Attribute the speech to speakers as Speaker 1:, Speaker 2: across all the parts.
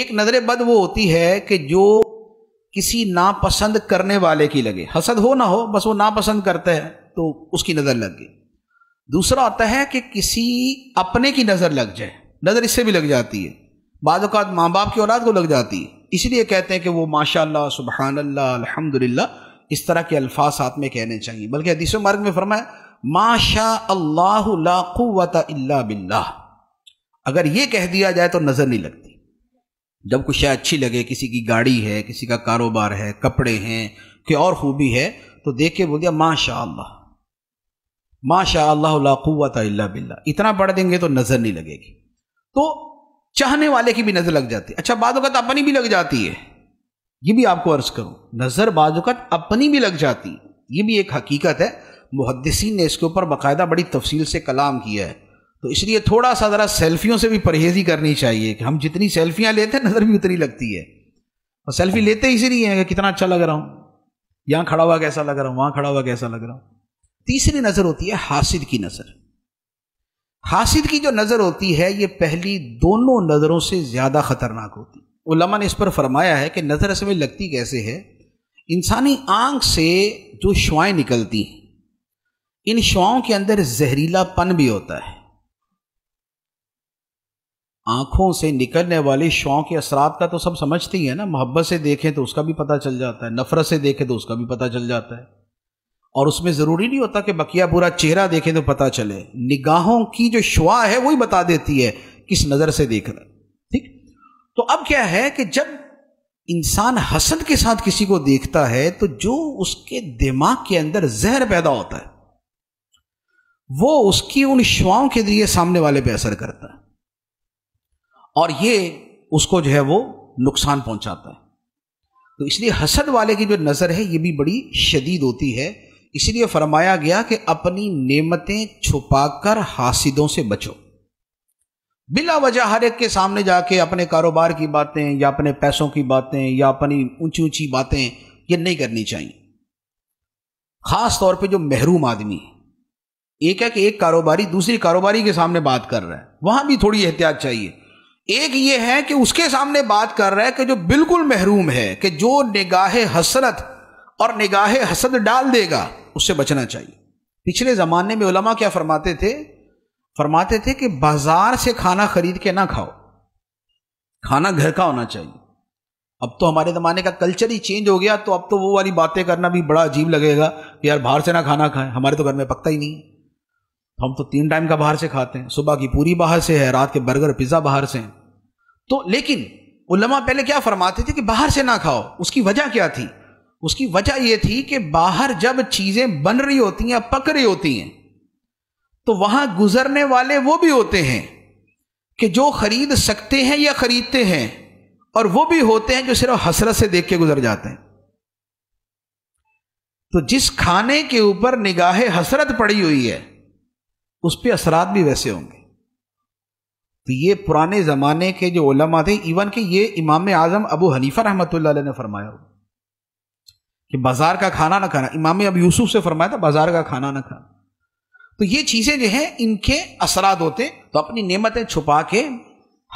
Speaker 1: एक नज़र बद वो होती है कि जो किसी नापसंद करने वाले की लगे हसद हो ना हो बस वो नापसंद करता है तो उसकी नज़र लग गई दूसरा होता है कि किसी अपने की नज़र लग जाए नज़र इससे भी लग जाती है बाद माँ बाप की औलाद को लग जाती है इसलिए कहते हैं कि वो माशा सुबहान अल्हम्दुलिल्लाह इस तरह के अल्फाज साथ में कहने चाहिए बल्कि हदीस मार्ग में फरमाए माशा अल्लाह बिल्ला अगर ये कह दिया जाए तो नज़र नहीं लगती जब कुछ अच्छी लगे किसी की गाड़ी है किसी का कारोबार है कपड़े हैं कि और खूबी है तो देख के बोल दिया माशा माशा अल्लाह बिल्ला इतना बढ़ देंगे तो नज़र नहीं लगेगी तो चाहने वाले की भी नज़र लग जाती है अच्छा बाद अपनी भी लग जाती है ये भी आपको अर्ज करूं नज़र बाजुकत अपनी भी लग जाती ये भी एक हकीकत है मुहदसिन ने इसके ऊपर बाकायदा बड़ी तफसील से कलाम किया है तो इसलिए थोड़ा सा ज़रा सेल्फियों से भी परहेज ही करनी चाहिए कि हम जितनी सेल्फियाँ लेते हैं नज़र भी उतनी लगती है और सेल्फी लेते इसीलिए हैं कि कितना अच्छा लग रहा हूँ यहाँ खड़ा हुआ कैसा लग रहा हूँ वहाँ खड़ा हुआ कैसा लग रहा हूँ तीसरी नज़र होती है हासिद की नज़र हासिद की जो नज़र होती है ये पहली दोनों नज़रों से ज़्यादा ख़तरनाक होती उलमा ने इस पर फरमाया है कि नज़र असल में लगती कैसे है इंसानी आंख से जो श्वाएं निकलती हैं इन शुआओं के अंदर जहरीलापन भी होता है आंखों से निकलने वाले शौक या असरात का तो सब समझती है ना मोहब्बत से देखें तो उसका भी पता चल जाता है नफरत से देखें तो उसका भी पता चल जाता है और उसमें ज़रूरी नहीं होता कि बकिया पूरा चेहरा देखें तो पता चले निगाहों की जो शुआ है वही बता देती है किस नज़र से देख रहा ठीक तो अब क्या है कि जब इंसान हसद के साथ किसी को देखता है तो जो उसके दिमाग के अंदर जहर पैदा होता है वो उसकी उन शुआओं के जरिए सामने वाले पे असर करता है और ये उसको जो है वो नुकसान पहुंचाता है तो इसलिए हसद वाले की जो नज़र है ये भी बड़ी शदीद होती है इसलिए फरमाया गया कि अपनी नेमतें छुपाकर हासिदों से बचो बिला वजह हर एक के सामने जाके अपने कारोबार की बातें या अपने पैसों की बातें या अपनी ऊंची ऊंची बातें ये नहीं करनी चाहिए खास तौर पे जो महरूम आदमी एक है कि एक कारोबारी दूसरी कारोबारी के सामने बात कर रहा है वहां भी थोड़ी एहतियात चाहिए एक ये है कि उसके सामने बात कर रहा है कि जो बिल्कुल महरूम है कि जो निगाह हसरत और निगाह हसद डाल देगा उससे बचना चाहिए पिछले ज़माने में उलमा क्या फरमाते थे फरमाते थे कि बाजार से खाना खरीद के ना खाओ खाना घर का होना चाहिए अब तो हमारे ज़माने का कल्चर ही चेंज हो गया तो अब तो वो वाली बातें करना भी बड़ा अजीब लगेगा कि यार बाहर से ना खाना खाएं हमारे तो घर में पकता ही नहीं हम तो तीन टाइम का बाहर से खाते हैं सुबह की पूरी बाहर से है रात के बर्गर पिज़्ज़ा बाहर से हैं तो लेकिन उलमा पहले क्या फरमाते थे कि बाहर से ना खाओ उसकी वजह क्या थी उसकी वजह यह थी कि बाहर जब चीज़ें बन रही होती हैं पक रही होती हैं तो वहां गुजरने वाले वो भी होते हैं कि जो खरीद सकते हैं या खरीदते हैं और वो भी होते हैं जो सिर्फ हसरत से देख के गुजर जाते हैं तो जिस खाने के ऊपर निगाह हसरत पड़ी हुई है उस पर असरात भी वैसे होंगे तो ये पुराने ज़माने के जो ओलमा थे इवन कि ये इमाम आज़म अबू हनीफ़ा रहमत ने फरमाया कि बाज़ार का खाना ना खाना इमाम अब यूसुफ से फरमाया था बाज़ार का खाना ना खाना तो ये चीज़ें जो हैं इनके असरात होते तो अपनी नियमतें छुपा के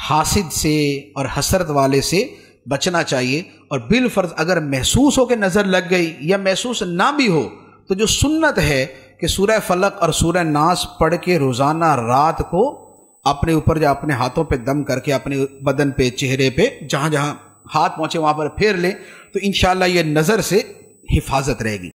Speaker 1: हासिद से और हसरत वाले से बचना चाहिए और बिलफर्ज अगर महसूस हो के नज़र लग गई या महसूस ना भी हो तो जो सुन्नत है कि सूर्य फलक और सूर्य नास पढ़ के रोज़ाना रात को अपने ऊपर जो अपने हाथों पे दम करके अपने बदन पे चेहरे पे जहाँ जहाँ हाथ पहुँचे वहाँ पर फेर लें तो इन ये नज़र से हिफाजत रहेगी